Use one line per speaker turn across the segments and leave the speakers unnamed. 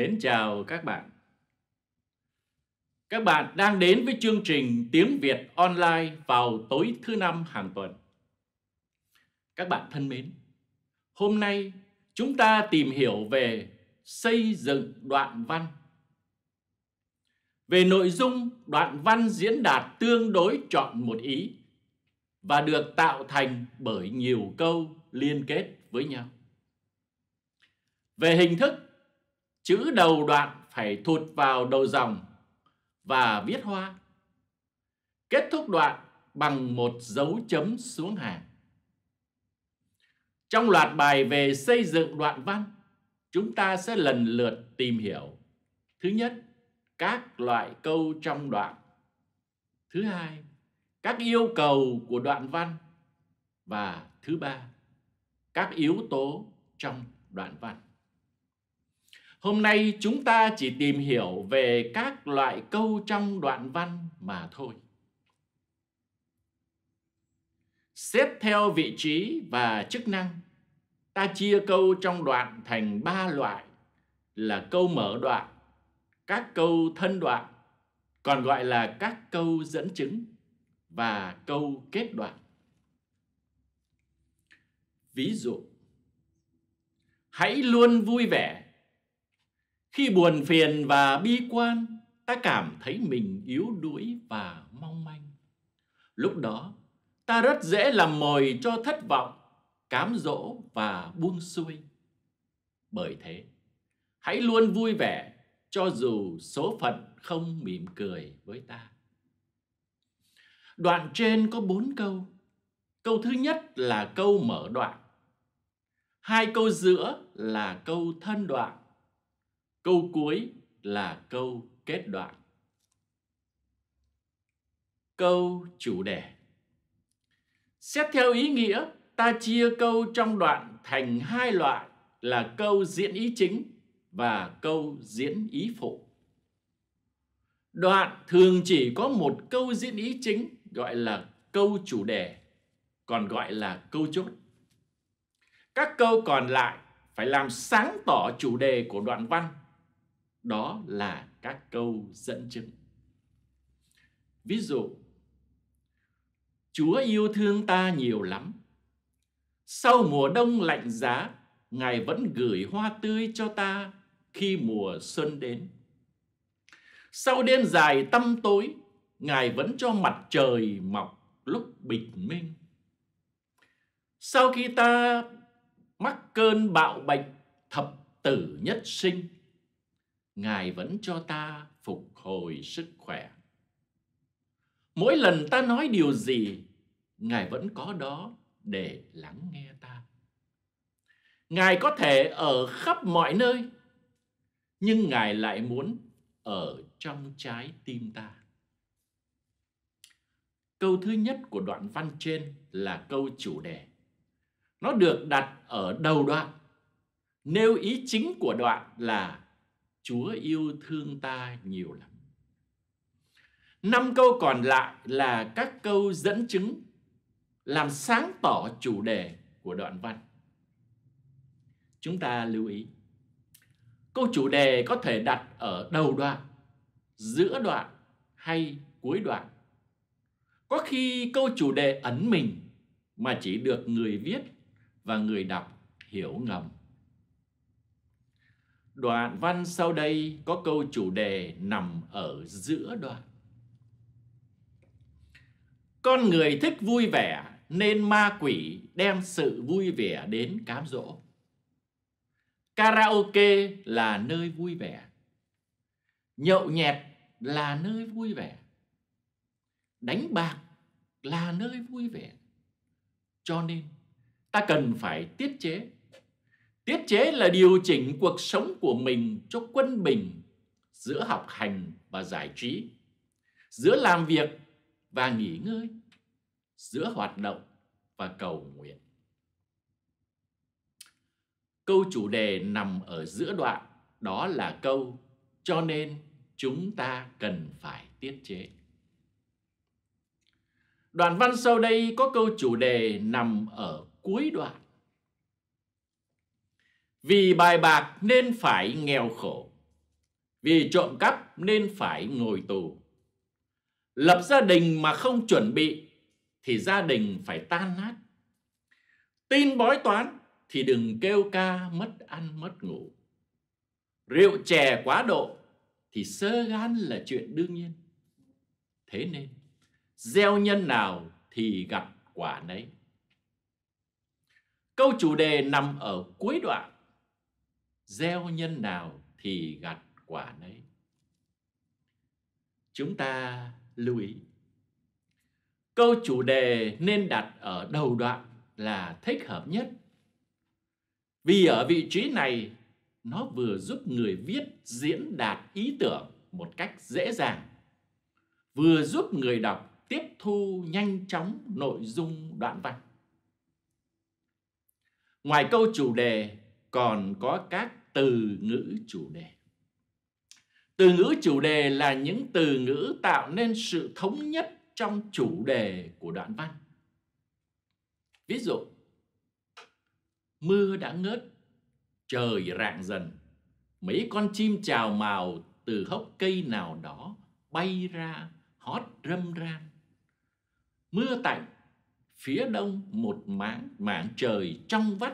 Mến chào các bạn. Các bạn đang đến với chương trình Tiếng Việt online vào tối thứ năm hàng tuần. Các bạn thân mến, hôm nay chúng ta tìm hiểu về xây dựng đoạn văn. Về nội dung, đoạn văn diễn đạt tương đối chọn một ý và được tạo thành bởi nhiều câu liên kết với nhau. Về hình thức, chữ đầu đoạn phải thụt vào đầu dòng và viết hoa. Kết thúc đoạn bằng một dấu chấm xuống hàng. Trong loạt bài về xây dựng đoạn văn, chúng ta sẽ lần lượt tìm hiểu. Thứ nhất, các loại câu trong đoạn. Thứ hai, các yêu cầu của đoạn văn. Và thứ ba, các yếu tố trong đoạn văn. Hôm nay chúng ta chỉ tìm hiểu về các loại câu trong đoạn văn mà thôi. Xếp theo vị trí và chức năng, ta chia câu trong đoạn thành ba loại là câu mở đoạn, các câu thân đoạn, còn gọi là các câu dẫn chứng và câu kết đoạn. Ví dụ, hãy luôn vui vẻ khi buồn phiền và bi quan, ta cảm thấy mình yếu đuối và mong manh. Lúc đó, ta rất dễ làm mồi cho thất vọng, cám dỗ và buông xuôi. Bởi thế, hãy luôn vui vẻ cho dù số phận không mỉm cười với ta. Đoạn trên có bốn câu. Câu thứ nhất là câu mở đoạn. Hai câu giữa là câu thân đoạn Câu cuối là câu kết đoạn. Câu chủ đề Xét theo ý nghĩa, ta chia câu trong đoạn thành hai loại là câu diễn ý chính và câu diễn ý phụ. Đoạn thường chỉ có một câu diễn ý chính gọi là câu chủ đề, còn gọi là câu chốt. Các câu còn lại phải làm sáng tỏ chủ đề của đoạn văn đó là các câu dẫn chứng. Ví dụ, Chúa yêu thương ta nhiều lắm. Sau mùa đông lạnh giá, Ngài vẫn gửi hoa tươi cho ta khi mùa xuân đến. Sau đêm dài tăm tối, Ngài vẫn cho mặt trời mọc lúc bình minh. Sau khi ta mắc cơn bạo bệnh thập tử nhất sinh, Ngài vẫn cho ta phục hồi sức khỏe. Mỗi lần ta nói điều gì, Ngài vẫn có đó để lắng nghe ta. Ngài có thể ở khắp mọi nơi, nhưng Ngài lại muốn ở trong trái tim ta. Câu thứ nhất của đoạn văn trên là câu chủ đề. Nó được đặt ở đầu đoạn. Nêu ý chính của đoạn là Chúa yêu thương ta nhiều lắm. Năm câu còn lại là các câu dẫn chứng làm sáng tỏ chủ đề của đoạn văn. Chúng ta lưu ý. Câu chủ đề có thể đặt ở đầu đoạn, giữa đoạn hay cuối đoạn. Có khi câu chủ đề ẩn mình mà chỉ được người viết và người đọc hiểu ngầm. Đoạn văn sau đây có câu chủ đề nằm ở giữa đoạn. Con người thích vui vẻ nên ma quỷ đem sự vui vẻ đến cám dỗ. Karaoke là nơi vui vẻ. Nhậu nhẹt là nơi vui vẻ. Đánh bạc là nơi vui vẻ. Cho nên ta cần phải tiết chế Tiết chế là điều chỉnh cuộc sống của mình cho quân bình giữa học hành và giải trí, giữa làm việc và nghỉ ngơi, giữa hoạt động và cầu nguyện. Câu chủ đề nằm ở giữa đoạn đó là câu cho nên chúng ta cần phải tiết chế. Đoạn văn sau đây có câu chủ đề nằm ở cuối đoạn vì bài bạc nên phải nghèo khổ. Vì trộm cắp nên phải ngồi tù. Lập gia đình mà không chuẩn bị thì gia đình phải tan nát. Tin bói toán thì đừng kêu ca mất ăn mất ngủ. Rượu chè quá độ thì sơ gan là chuyện đương nhiên. Thế nên, gieo nhân nào thì gặp quả nấy. Câu chủ đề nằm ở cuối đoạn gieo nhân nào thì gặt quả nấy chúng ta lưu ý câu chủ đề nên đặt ở đầu đoạn là thích hợp nhất vì ở vị trí này nó vừa giúp người viết diễn đạt ý tưởng một cách dễ dàng vừa giúp người đọc tiếp thu nhanh chóng nội dung đoạn văn ngoài câu chủ đề còn có các từ ngữ chủ đề. Từ ngữ chủ đề là những từ ngữ tạo nên sự thống nhất trong chủ đề của đoạn văn. Ví dụ, mưa đã ngớt, trời rạng dần, mấy con chim chào màu từ hốc cây nào đó bay ra hót râm ran. Mưa tạnh, phía đông một mảng mảng trời trong vắt,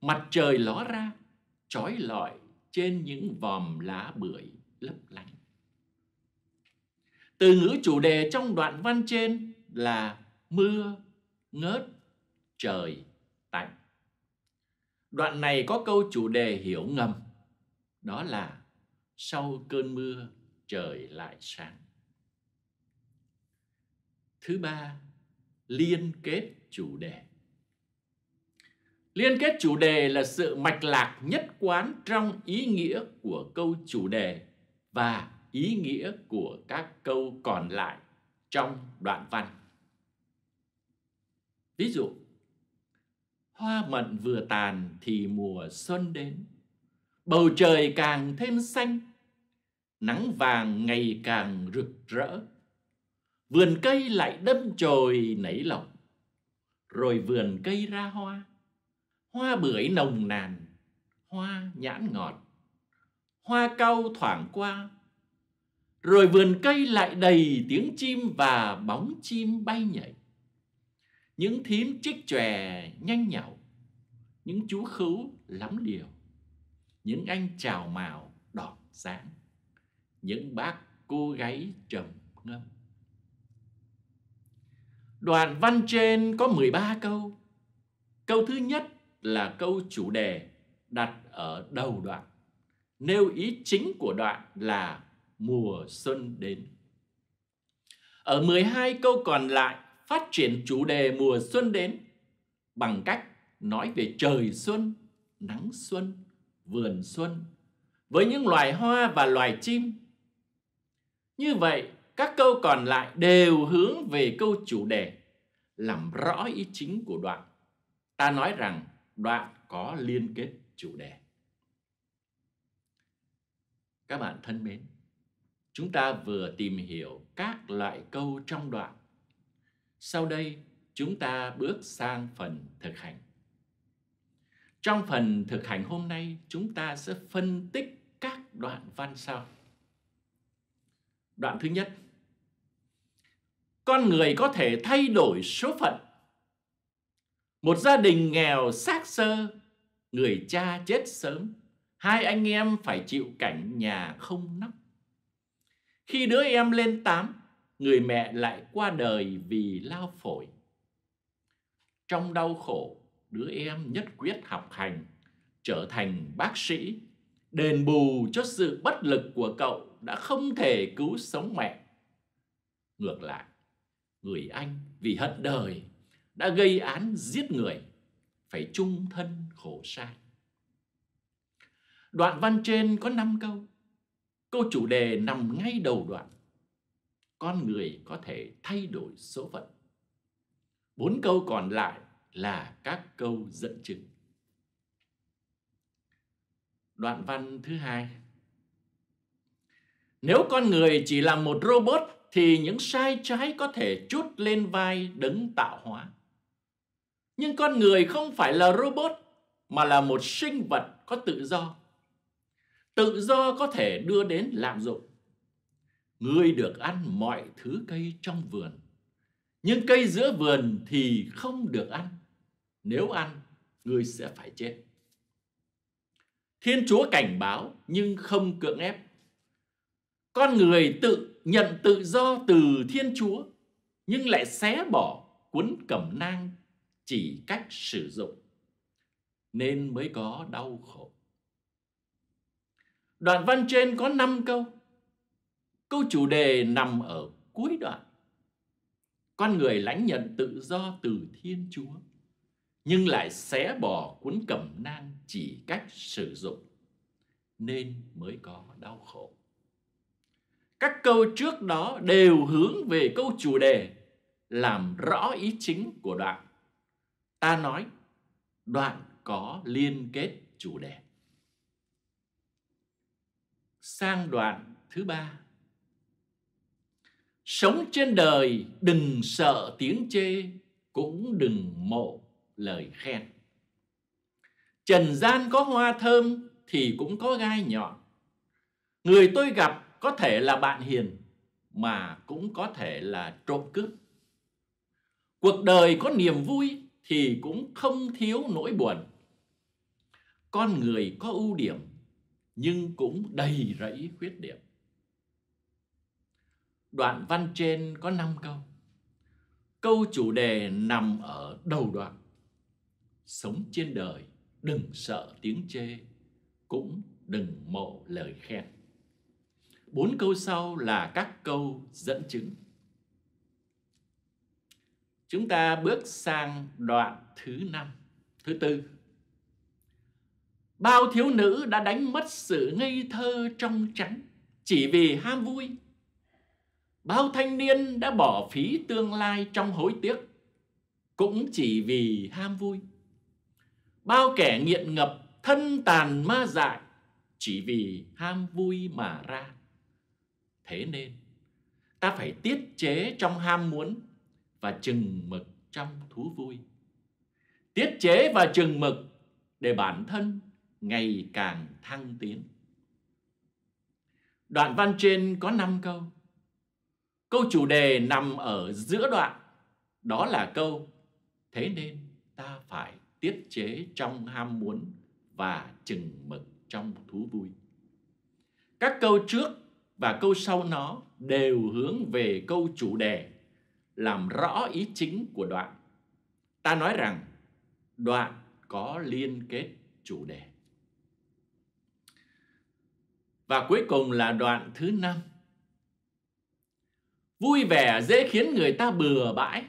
mặt trời ló ra trói lọi trên những vòm lá bưởi lấp lánh. Từ ngữ chủ đề trong đoạn văn trên là mưa, ngớt, trời, tạnh. Đoạn này có câu chủ đề hiểu ngầm, đó là sau cơn mưa trời lại sáng. Thứ ba, liên kết chủ đề. Liên kết chủ đề là sự mạch lạc nhất quán trong ý nghĩa của câu chủ đề và ý nghĩa của các câu còn lại trong đoạn văn. Ví dụ, hoa mận vừa tàn thì mùa xuân đến, bầu trời càng thêm xanh, nắng vàng ngày càng rực rỡ, vườn cây lại đâm chồi nảy lộc, rồi vườn cây ra hoa, hoa bưởi nồng nàn, hoa nhãn ngọt, hoa cau thoảng qua. Rồi vườn cây lại đầy tiếng chim và bóng chim bay nhảy. Những thím chích chòe nhanh nhảu, những chú khứu lắm điều, những anh chào màu đỏ sáng, những bác cô gái trầm ngâm. Đoạn văn trên có 13 câu. Câu thứ nhất là câu chủ đề đặt ở đầu đoạn, nêu ý chính của đoạn là mùa xuân đến. Ở 12 câu còn lại phát triển chủ đề mùa xuân đến bằng cách nói về trời xuân, nắng xuân, vườn xuân với những loài hoa và loài chim. Như vậy, các câu còn lại đều hướng về câu chủ đề làm rõ ý chính của đoạn. Ta nói rằng đoạn có liên kết chủ đề. Các bạn thân mến, chúng ta vừa tìm hiểu các loại câu trong đoạn. Sau đây, chúng ta bước sang phần thực hành. Trong phần thực hành hôm nay, chúng ta sẽ phân tích các đoạn văn sau. Đoạn thứ nhất, con người có thể thay đổi số phận một gia đình nghèo xác sơ, người cha chết sớm, hai anh em phải chịu cảnh nhà không nóc. Khi đứa em lên tám, người mẹ lại qua đời vì lao phổi. Trong đau khổ, đứa em nhất quyết học hành, trở thành bác sĩ, đền bù cho sự bất lực của cậu đã không thể cứu sống mẹ. Ngược lại, người anh vì hận đời đã gây án giết người, phải chung thân khổ sai. Đoạn văn trên có 5 câu. Câu chủ đề nằm ngay đầu đoạn. Con người có thể thay đổi số phận. Bốn câu còn lại là các câu dẫn chứng. Đoạn văn thứ hai. Nếu con người chỉ là một robot thì những sai trái có thể chút lên vai đấng tạo hóa. Nhưng con người không phải là robot mà là một sinh vật có tự do. Tự do có thể đưa đến lạm dụng. người được ăn mọi thứ cây trong vườn. Nhưng cây giữa vườn thì không được ăn. Nếu ăn, người sẽ phải chết. Thiên Chúa cảnh báo nhưng không cưỡng ép. Con người tự nhận tự do từ Thiên Chúa nhưng lại xé bỏ cuốn cẩm nang chỉ cách sử dụng nên mới có đau khổ. Đoạn văn trên có 5 câu. Câu chủ đề nằm ở cuối đoạn. Con người lãnh nhận tự do từ Thiên Chúa nhưng lại xé bỏ cuốn cẩm nang chỉ cách sử dụng nên mới có đau khổ. Các câu trước đó đều hướng về câu chủ đề làm rõ ý chính của đoạn ta nói đoạn có liên kết chủ đề sang đoạn thứ ba sống trên đời đừng sợ tiếng chê cũng đừng mộ lời khen trần gian có hoa thơm thì cũng có gai nhọn người tôi gặp có thể là bạn hiền mà cũng có thể là trộm cướp cuộc đời có niềm vui thì cũng không thiếu nỗi buồn. Con người có ưu điểm nhưng cũng đầy rẫy khuyết điểm. Đoạn văn trên có 5 câu. Câu chủ đề nằm ở đầu đoạn. Sống trên đời đừng sợ tiếng chê cũng đừng mộ lời khen. Bốn câu sau là các câu dẫn chứng. Chúng ta bước sang đoạn thứ năm, thứ tư. Bao thiếu nữ đã đánh mất sự ngây thơ trong trắng chỉ vì ham vui. Bao thanh niên đã bỏ phí tương lai trong hối tiếc cũng chỉ vì ham vui. Bao kẻ nghiện ngập thân tàn ma dại chỉ vì ham vui mà ra. Thế nên ta phải tiết chế trong ham muốn và chừng mực trong thú vui. Tiết chế và chừng mực để bản thân ngày càng thăng tiến. Đoạn văn trên có 5 câu. Câu chủ đề nằm ở giữa đoạn, đó là câu Thế nên ta phải tiết chế trong ham muốn và chừng mực trong thú vui. Các câu trước và câu sau nó đều hướng về câu chủ đề làm rõ ý chính của đoạn. Ta nói rằng đoạn có liên kết chủ đề. Và cuối cùng là đoạn thứ năm. Vui vẻ dễ khiến người ta bừa bãi.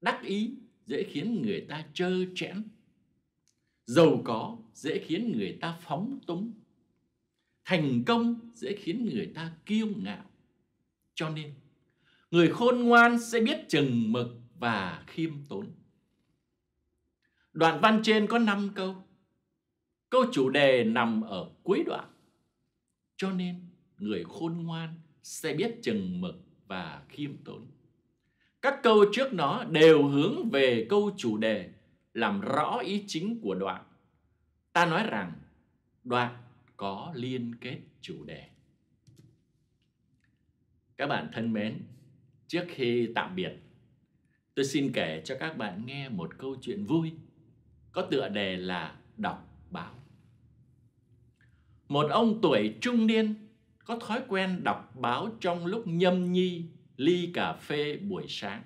Đắc ý dễ khiến người ta trơ trẽn. Giàu có dễ khiến người ta phóng túng. Thành công dễ khiến người ta kiêu ngạo. Cho nên Người khôn ngoan sẽ biết chừng mực và khiêm tốn. Đoạn văn trên có 5 câu. Câu chủ đề nằm ở cuối đoạn. Cho nên người khôn ngoan sẽ biết chừng mực và khiêm tốn. Các câu trước nó đều hướng về câu chủ đề làm rõ ý chính của đoạn. Ta nói rằng đoạn có liên kết chủ đề. Các bạn thân mến, trước khi tạm biệt tôi xin kể cho các bạn nghe một câu chuyện vui có tựa đề là đọc báo một ông tuổi trung niên có thói quen đọc báo trong lúc nhâm nhi ly cà phê buổi sáng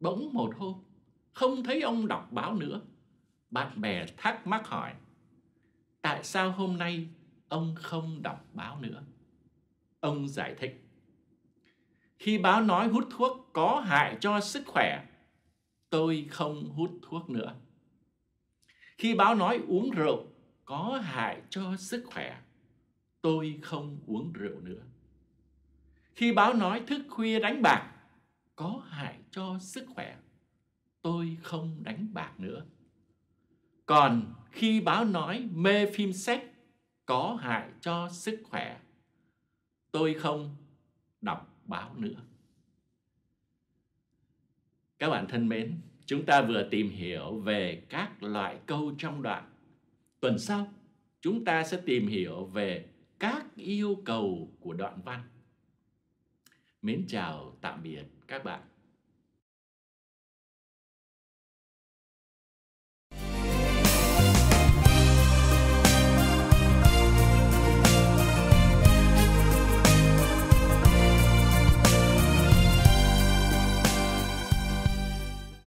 bỗng một hôm không thấy ông đọc báo nữa bạn bè thắc mắc hỏi tại sao hôm nay ông không đọc báo nữa ông giải thích khi báo nói hút thuốc có hại cho sức khỏe, tôi không hút thuốc nữa. Khi báo nói uống rượu có hại cho sức khỏe, tôi không uống rượu nữa. Khi báo nói thức khuya đánh bạc có hại cho sức khỏe, tôi không đánh bạc nữa. Còn khi báo nói mê phim sách có hại cho sức khỏe, tôi không đọc báo nữa các bạn thân mến chúng ta vừa tìm hiểu về các loại câu trong đoạn tuần sau chúng ta sẽ tìm hiểu về các yêu cầu của đoạn văn mến chào tạm biệt các bạn